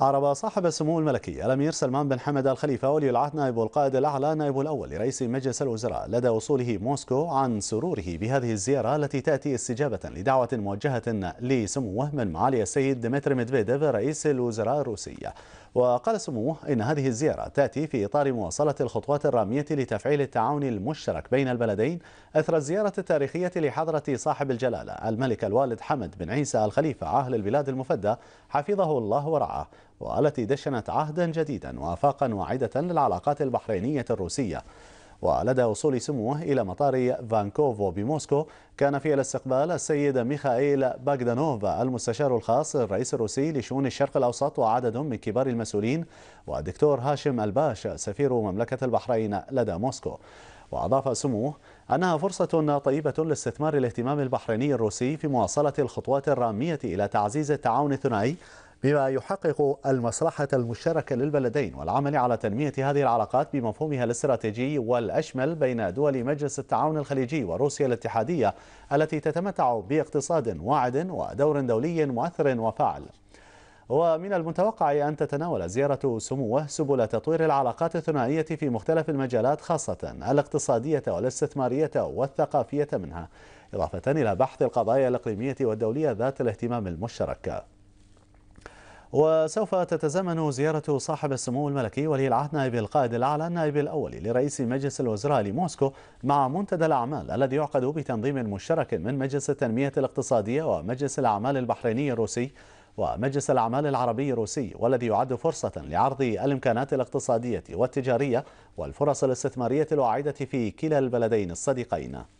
عرب صاحب السمو الملكي الامير سلمان بن حمد الخليفه ولي العهد نائب القائد الاعلى نائب الاول لرئيس مجلس الوزراء لدى وصوله موسكو عن سروره بهذه الزياره التي تاتي استجابه لدعوه موجهه لسموه من معالي السيد ديمتري ميدفيديف رئيس الوزراء الروسي وقال سموه إن هذه الزيارة تأتي في إطار مواصلة الخطوات الرامية لتفعيل التعاون المشترك بين البلدين أثر الزيارة التاريخية لحضرة صاحب الجلالة الملك الوالد حمد بن عيسى الخليفة عاهل البلاد المفدى حفظه الله ورعاه والتي دشنت عهدا جديدا وآفاقا واعدة للعلاقات البحرينية الروسية ولدى وصول سموه إلى مطار فانكوفو بموسكو كان في الاستقبال السيد ميخائيل باغدانوف المستشار الخاص للرئيس الروسي لشؤون الشرق الأوسط وعدد من كبار المسؤولين والدكتور هاشم الباش سفير مملكة البحرين لدى موسكو وأضاف سموه أنها فرصة طيبة لاستثمار الاهتمام البحريني الروسي في مواصلة الخطوات الرامية إلى تعزيز التعاون الثنائي بما يحقق المصلحة المشتركة للبلدين والعمل على تنمية هذه العلاقات بمفهومها الاستراتيجي والأشمل بين دول مجلس التعاون الخليجي وروسيا الاتحادية التي تتمتع باقتصاد واعد ودور دولي مؤثر وفاعل ومن المتوقع أن تتناول زيارة سموه سبل تطوير العلاقات الثنائية في مختلف المجالات خاصة الاقتصادية والاستثمارية والثقافية منها إضافة إلى بحث القضايا الإقليمية والدولية ذات الاهتمام المشترك وسوف تتزامن زيارة صاحب السمو الملكي ولي العهد نائب القائد الأعلى النائب الأول لرئيس مجلس الوزراء لموسكو مع منتدى الأعمال الذي يعقد بتنظيم مشترك من مجلس التنمية الاقتصادية ومجلس الأعمال البحريني الروسي ومجلس الأعمال العربي الروسي والذي يعد فرصة لعرض الإمكانات الاقتصادية والتجارية والفرص الاستثمارية الواعدة في كلا البلدين الصديقين